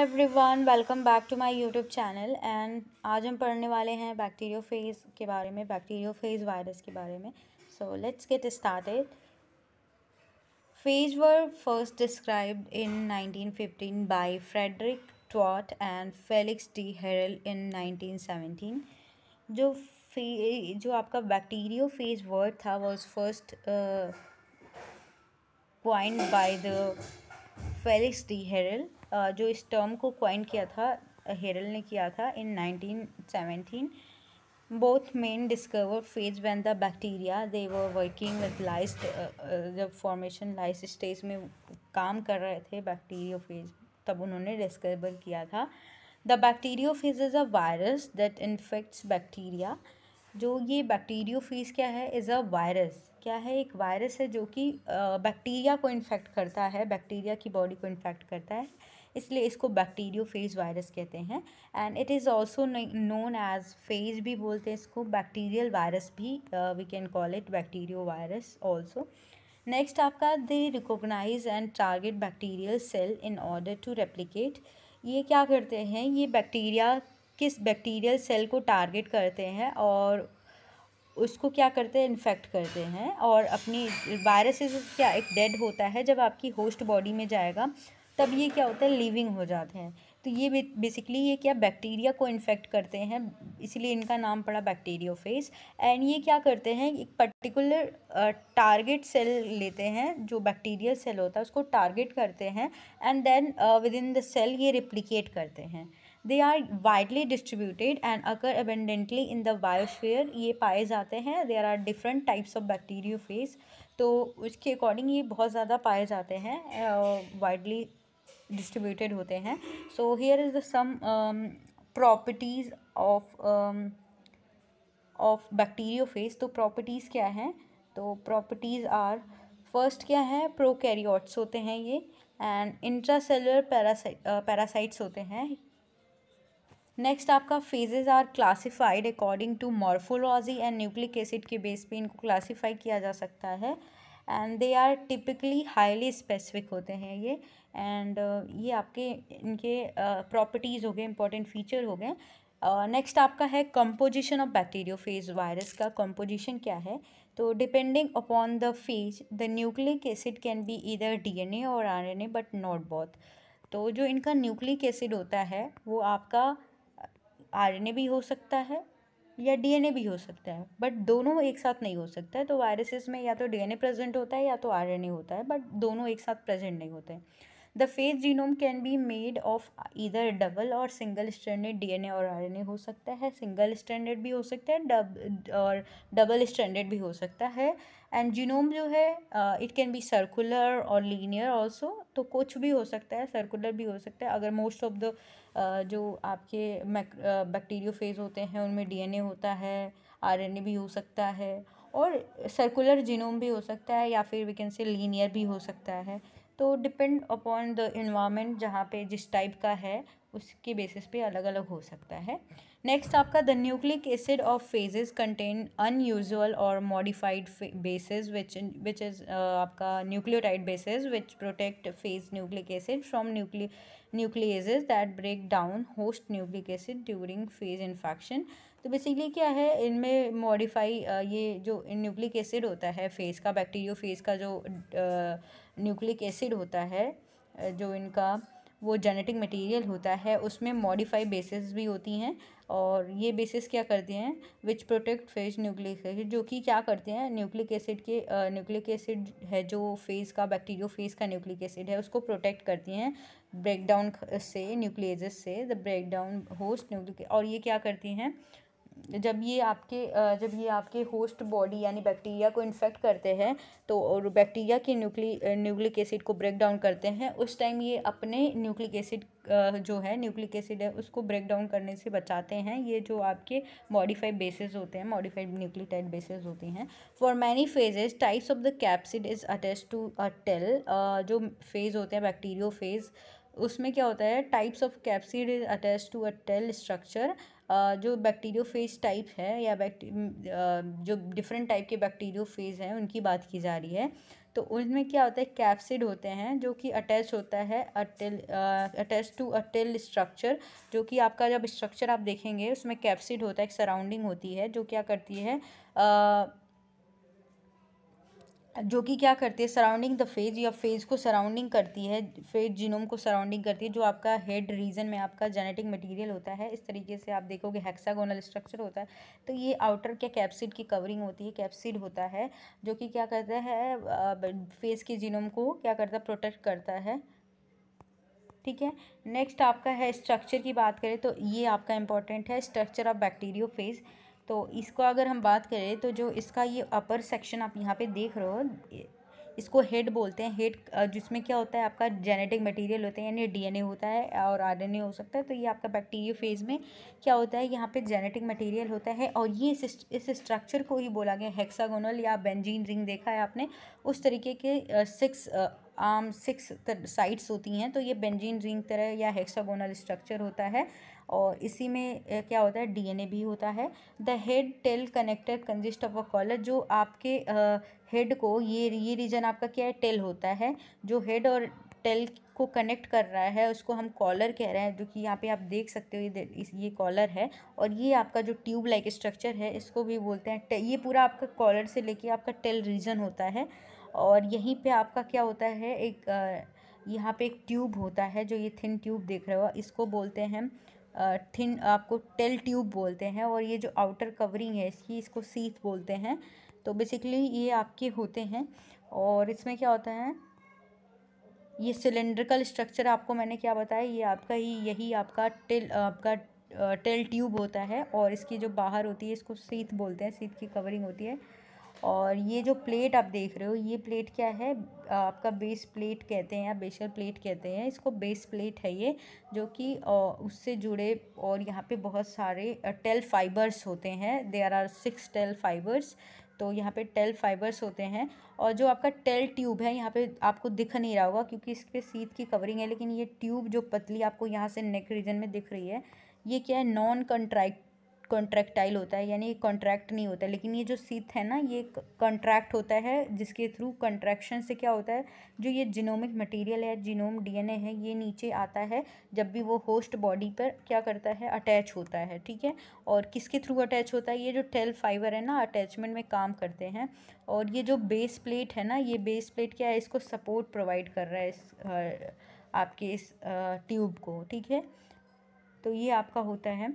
Every everyone welcome back to my YouTube channel and आज हम पढ़ने वाले हैं बैक्टीरियो फेज के बारे में बैक्टीरियो फेज वायरस के बारे में so let's get started phage were first described in nineteen fifteen by Frederick ट्वाट and Felix d'Herelle in nineteen seventeen जो फे जो आपका बैक्टीरियो फेज वर्ड था was first point by the Felix d'Herelle जो इस term को coin किया था हेरल ने किया था in nineteen seventeen both men discover phage when the bacteria they were working with lyse जब फॉर्मेशन लाइस स्टेज में काम कर रहे थे बैक्टीरियो फेज तब उन्होंने डिस्कवर किया था the bacteriophage is a virus that infects bacteria जो ये बैक्टीरियो फेज क्या है इज़ अ वायरस क्या है एक वायरस है जो कि बैक्टीरिया को इन्फेक्ट करता है बैक्टीरिया की बॉडी को इन्फेक्ट करता है इसलिए इसको बैक्टीरियो फेज वायरस कहते हैं and it is also known as phage भी बोलते हैं इसको बैक्टीरियल वायरस भी we can call it bacterio virus also next आपका they recognise and target bacterial cell in order to replicate ये क्या करते हैं ये बैक्टीरिया किस बैक्टीरियल सेल को टारगेट करते हैं और उसको क्या करते हैं इन्फेक्ट करते हैं और अपनी वायरस क्या एक डेड होता है जब आपकी होस्ट बॉडी में जाएगा तब ये क्या होता है लिविंग हो जाते हैं तो ये बेसिकली ये क्या बैक्टीरिया को इन्फेक्ट करते हैं इसलिए इनका नाम पड़ा बैक्टीरियोफेज एंड ये क्या करते हैं एक पर्टिकुलर टारगेट सेल लेते हैं जो बैक्टीरियल सेल होता है उसको टारगेट करते हैं and then within the cell ये रिप्लिकेट करते हैं they are widely distributed and अगर एबेंडेंटली इन द बायोस्फेयर ये पाए जाते हैं there are different types of bacteriophage तो उसके अकॉर्डिंग ये बहुत ज़्यादा पाए जाते हैं वाइडली uh, डिस्ट्रीब्यूटेड होते हैं so here is the some properties of of bacteriophage तो प्रॉपर्टीज़ क्या हैं तो प्रॉपर्टीज़ आर फर्स्ट क्या है प्रोकैरियोट्स होते हैं ये एंड इंट्रासेलुलर पैरासाइट पैरासाइट्स होते हैं नेक्स्ट आपका phages are classified according to morphology and nucleic acid के बेस पे इनको क्लासिफाई किया जा सकता है and they are typically highly specific होते हैं ये एंड ये आपके इनके प्रॉपर्टीज़ हो गए इंपॉर्टेंट फीचर हो गए नेक्स्ट uh, आपका है composition of bacteriophage virus का कंपोजिशन क्या है तो depending upon the phage the nucleic acid can be either DNA or RNA but not both तो जो इनका न्यूक्लिक एसिड होता है वो आपका आरएनए भी हो सकता है या डीएनए भी हो सकता है बट दोनों एक साथ नहीं हो सकता है तो वायरसेस में या तो डीएनए प्रेजेंट होता है या तो आरएनए होता है बट दोनों एक साथ प्रेजेंट नहीं होते हैं the phage genome can be made of either double or single stranded DNA or RNA हो सकता है सिंगल स्टैंडर्ड भी हो सकता है डब और डबल स्टैंडर्ड भी हो सकता है एंड जीनोम जो है it can be circular or linear also तो कुछ भी हो सकता है सर्कुलर भी हो सकता है अगर मोस्ट ऑफ द जो आपके बैक्टीरियो फेज uh, होते हैं उनमें डीएनए होता है आरएनए भी हो सकता है और सर्कुलर जीनोम भी हो सकता है या फिर वी कैन से लीनियर भी हो सकता है तो डिपेंड अपॉन द इन्वामेंट जहाँ पे जिस टाइप का है उसके बेसिस पे अलग अलग हो सकता है नेक्स्ट आपका the nucleic acid of phages contain unusual or modified bases which which is आपका nucleotide bases which protect phage nucleic acid from न्यूक्लिय nucleases that break down host nucleic acid during phage infection so basically क्या है इनमें modify ये जो nucleic acid होता है face का बैक्टीरियो फेस का जो न्यूक्लिक एसिड होता है जो इनका वो जेनेटिक मटेरियल होता है उसमें मॉडिफाई बेसिस भी होती हैं और ये बेसिस क्या करते हैं which protect phage nucleic acid जो कि क्या करते हैं न्यूक्लिक एसिड के न्यूक्लिक एसिड है जो फेस का बैक्टीरियो फेस का न्यूक्लिक एसिड है उसको प्रोटेक्ट करती हैं ब्रेकडाउन से न्यूक्लियस से द ब्रेकडाउन होस्ट न्यूक्लिक और ये क्या करती हैं जब ये आपके जब ये आपके होस्ट बॉडी यानी बैक्टीरिया को इन्फेक्ट करते हैं तो और बैक्टीरिया के न्यूक्ली न्यूक्लिक एसिड को ब्रेक डाउन करते हैं उस टाइम ये अपने न्यूक्लिक एसिड जो है न्यूक्लिक एसिड है उसको ब्रेक डाउन करने से बचाते हैं ये जो आपके मॉडिफाइड बेसिस होते हैं मॉडिफाइड न्यूक्लियोटाइड बेसिस होते हैं for many phages types of the capsid is attach to a tail जो फेज़ होते हैं बैक्टीरियो फेज़ उसमें क्या होता है types of capsid is attach to a tail structure जो बैक्टीरियो फेज टाइप है या बैक्टी जो डिफरेंट टाइप के बैक्टीरियो फेज़ हैं उनकी बात की जा रही है तो उनमें क्या होता है कैप्सिड होते हैं जो कि अटैच होता है a tail attach to a tail structure जो कि आपका जब स्ट्रक्चर आप देखेंगे उसमें कैप्सिड होता है एक सराउंडिंग होती है जो क्या करती है जो कि क्या करती है सराउंडिंग द फेज या फेज को सराउंडिंग करती है फेज जीनोम को सराउंडिंग करती है जो आपका हेड रीजन में आपका जेनेटिक मटेरियल होता है इस तरीके से आप देखोगे हेक्सागोनल स्ट्रक्चर होता है तो ये आउटर क्या कैप्सिड की कवरिंग होती है कैप्सिड होता है जो कि क्या करता है फेज के जीनोम को क्या करता है प्रोटेक्ट करता है ठीक है नेक्स्ट आपका है स्ट्रक्चर की बात करें तो ये आपका इंपॉर्टेंट है स्ट्रक्चर ऑफ बैक्टीरियो फेज़ तो इसको अगर हम बात करें तो जो इसका ये अपर सेक्शन आप यहाँ पे देख रहे हो इसको हेड बोलते हैं हेड जिसमें क्या होता है आपका जेनेटिक मटेरियल होता है यानी डीएनए होता है और आरएनए हो सकता है तो ये आपका बैक्टीरिया फेज में क्या होता है यहाँ पे जेनेटिक मटेरियल होता है और ये इस इस स्ट्रक्चर को ही बोला गया हेक्सागोनल या बेंजीन रिंग देखा है आपने उस तरीके के सिक्स आम सिक्स साइड्स होती हैं तो ये बेंजीन रिंग तरह या हेक्सागोनल स्ट्रक्चर होता है और इसी में क्या होता है डीएनए भी होता है the head tail connector consist of a collar जो आपके हेड को ये ये रीजन आपका क्या है टेल होता है जो हेड और टेल को कनेक्ट कर रहा है उसको हम कॉलर कह रहे हैं जो कि यहाँ पे आप देख सकते हो ये ये कॉलर है और ये आपका जो ट्यूब लाइक स्ट्रक्चर है इसको भी बोलते हैं ये पूरा आपका कॉलर से लेके आपका टेल रीजन होता है और यहीं पे आपका क्या होता है एक यहाँ पे एक ट्यूब होता है जो ये थिन ट्यूब देख रहे हो इसको बोलते हैं थिन आपको टेल ट्यूब बोलते हैं और ये जो आउटर कवरिंग है इसकी इसको सीथ बोलते हैं तो बेसिकली ये आपके होते हैं और इसमें क्या होता है ये सिलेंड्रिकल स्ट्रक्चर आपको मैंने क्या बताया ये आपका ही यही आपका टेल आपका टेल ट्यूब होता है और इसकी जो बाहर होती है इसको सीथ बोलते हैं सीथ की कवरिंग होती है और ये जो प्लेट आप देख रहे हो ये प्लेट क्या है आपका बेस प्लेट कहते हैं या बेशर प्लेट कहते हैं इसको बेस प्लेट है ये जो कि उससे जुड़े और यहाँ पे बहुत सारे टेल फाइबर्स होते हैं there are six tail fibres तो यहाँ पे टेल फाइबर्स होते हैं और जो आपका टेल ट्यूब है यहाँ पे आपको दिख नहीं रहा होगा क्योंकि इस पर सीत की कवरिंग है लेकिन ये ट्यूब जो पतली आपको यहाँ से नेक रीजन में दिख रही है ये क्या है नॉन कंट्रैक्ट कॉन्ट्रैक्टाइल होता है यानी कॉन्ट्रैक्ट नहीं होता है लेकिन ये जो सीथ है ना ये कॉन्ट्रैक्ट होता है जिसके थ्रू कंट्रैक्शन से क्या होता है जो ये जिनोमिक मटेरियल है जीनोम डीएनए है ये नीचे आता है जब भी वो होस्ट बॉडी पर क्या करता है अटैच होता है ठीक है और किसके थ्रू अटैच होता है ये जो टेल फाइबर है ना अटैचमेंट में काम करते हैं और ये जो बेस प्लेट है ना ये बेस प्लेट क्या है इसको सपोर्ट प्रोवाइड कर रहा है इस आपके इस ट्यूब को ठीक है तो ये आपका होता है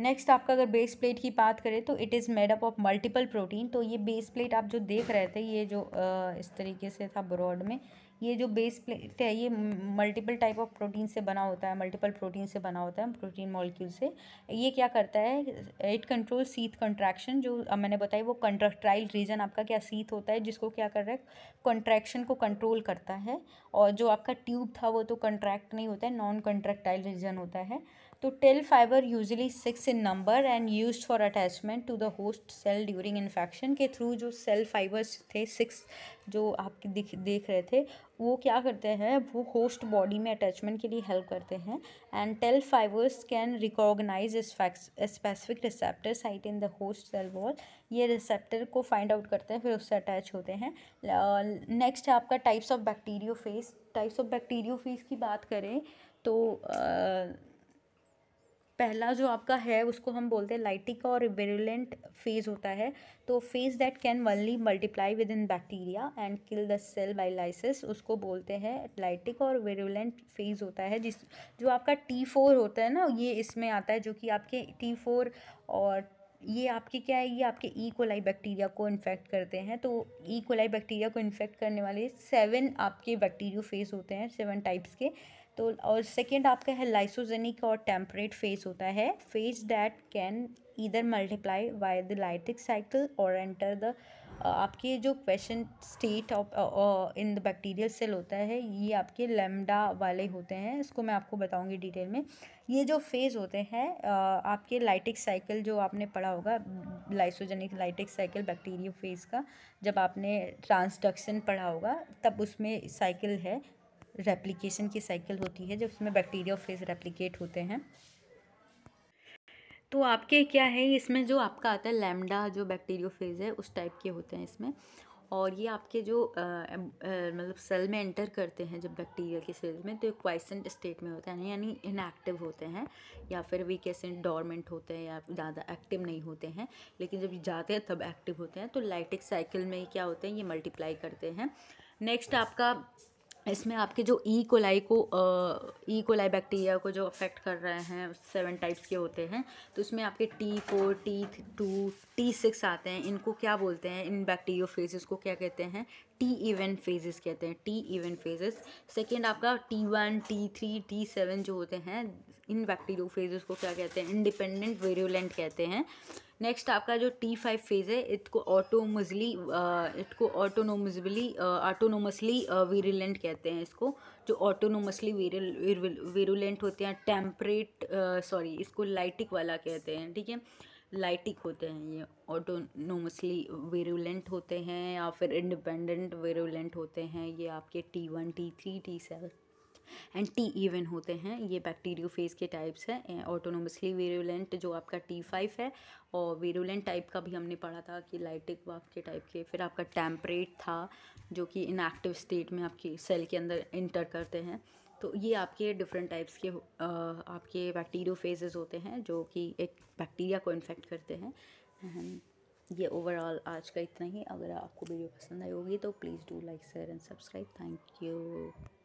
नेक्स्ट आपका अगर बेस प्लेट की बात करें तो it is made up of multiple protein तो ये बेस प्लेट आप जो देख रहे थे ये जो इस तरीके से था ब्रॉड में ये जो बेस प्लेट है ये मल्टीपल टाइप ऑफ प्रोटीन से बना होता है मल्टीपल प्रोटीन से बना होता है प्रोटीन मॉलिक्यूल से ये क्या करता है इट कंट्रोल सीथ कंट्रैक्शन जो मैंने बताई वो कंट्रक्ट्राइल रीजन आपका क्या सीथ होता है जिसको क्या कर रहा है कंट्रैक्शन को कंट्रोल करता है और जो आपका ट्यूब था वो तो कंट्रैक्ट नहीं होता है नॉन कंट्रक्टाइल रीजन होता है तो tail fibre usually six in number and use for attachment to the host cell during infection के थ्रू जो सेल फाइबर्स थे सिक्स जो आपके दिख देख रहे थे वो क्या करते हैं वो होस्ट बॉडी में अटैचमेंट के लिए हेल्प करते हैं and tail fibres can recognise specific receptor site in the host cell wall ये रिसेप्टर को फाइंड आउट करते हैं फिर उससे अटैच होते हैं नेक्स्ट है आपका types of bacteriophage types of bacteriophage की बात करें तो uh, पहला जो आपका है उसको हम बोलते हैं लाइटिक और वेरुलेंट फेज़ होता है तो phage that can only multiply within bacteria and kill the cell by lysis उसको बोलते हैं लाइटिक और वेरुलेंट फेज़ होता है जिस जो आपका टी फोर होता है ना ये इसमें आता है जो कि आपके टी फोर और ये आपके क्या है ये आपके ई कोलाई बैक्टीरिया को इन्फेक्ट करते हैं तो ई कोलाई बैक्टीरिया को इन्फेक्ट करने वाले सेवन आपके बैक्टीरियो फेज होते हैं सेवन टाइप्स के तो और सेकेंड आपका है लाइसोजेनिक और टेम्परेट फेज होता है phage that can either multiply via the lytic cycle और एंटर द आपके जो quiescent state of in the bacterial cell होता है ये आपके लेमडा वाले होते हैं इसको मैं आपको बताऊंगी डिटेल में ये जो फेज़ होते हैं आपके लाइटिक साइकिल जो आपने पढ़ा होगा lysogenic lytic cycle bacteriophage का जब आपने ट्रांसडक्शन पढ़ा होगा तब उसमें साइकिल है रेप्लिकेशन की साइकिल होती है जिसमें बैक्टीरिया फेज रेप्लिकेट होते हैं तो आपके क्या है इसमें जो आपका आता है लैमडा जो बैक्टीरियो फेज है उस टाइप के होते हैं इसमें और ये आपके जो मतलब सेल में एंटर करते हैं जब बैक्टीरिया के सेल में तो क्वाइसेंट स्टेट में होते हैं यानी इनएक्टिव होते हैं या फिर वीकेसेंट डॉर्मेंट होते हैं या ज़्यादा एक्टिव नहीं होते हैं लेकिन जब जाते हैं तब एक्टिव होते हैं तो लाइटिक साइकिल में क्या होते हैं ये मल्टीप्लाई करते हैं नेक्स्ट आपका इसमें आपके जो ई e. कोलाई को ई कोलाई बैक्टीरिया को जो अफेक्ट कर रहे हैं सेवन टाइप्स के होते हैं तो उसमें आपके T four T two T six आते हैं इनको क्या बोलते हैं इन बैक्टीरियो फेजेस को क्या कहते हैं टी इवेंट फेजेस कहते हैं टी इवेंट फेजेस सेकेंड आपका T one T three T seven जो होते हैं इन बैक्टीरियो फेजेस को क्या कहते हैं इंडिपेंडेंट वेरियोलेंट कहते हैं नेक्स्ट आपका जो टी फाइव फेज़ है इसको ऑटोमजली इसको ऑटोनोमजली ऑटोनोमसली वीरुलेंट कहते हैं इसको जो ऑटोनोमसली वेरुलेंट वीरुलेंट होते हैं टेम्परेट सॉरी इसको लाइटिक वाला कहते हैं ठीक है लाइटिक होते हैं ये ऑटोनोमसली वेरुलेंट होते हैं या फिर इंडिपेंडेंट वेरुलेंट होते हैं ये आपके T one T three T seven and T even होते हैं ये फेज के टाइप्स हैं ऑटोनोमसली वेरोलेंट जो आपका टी फाइव है और वेरोलेंट टाइप का भी हमने पढ़ा था कि लाइटिक वाफ के टाइप के फिर आपका टैम्परेट था जो कि इनएक्टिव स्टेट में आपकी सेल के अंदर इंटर करते हैं तो ये आपके डिफरेंट टाइप्स के आपके बैक्टीरियो फेजेस होते हैं जो कि एक बैक्टीरिया को इन्फेक्ट करते हैं ये ओवरऑल आज का इतना ही अगर आपको वीडियो पसंद आई होगी तो please do like share and subscribe thank you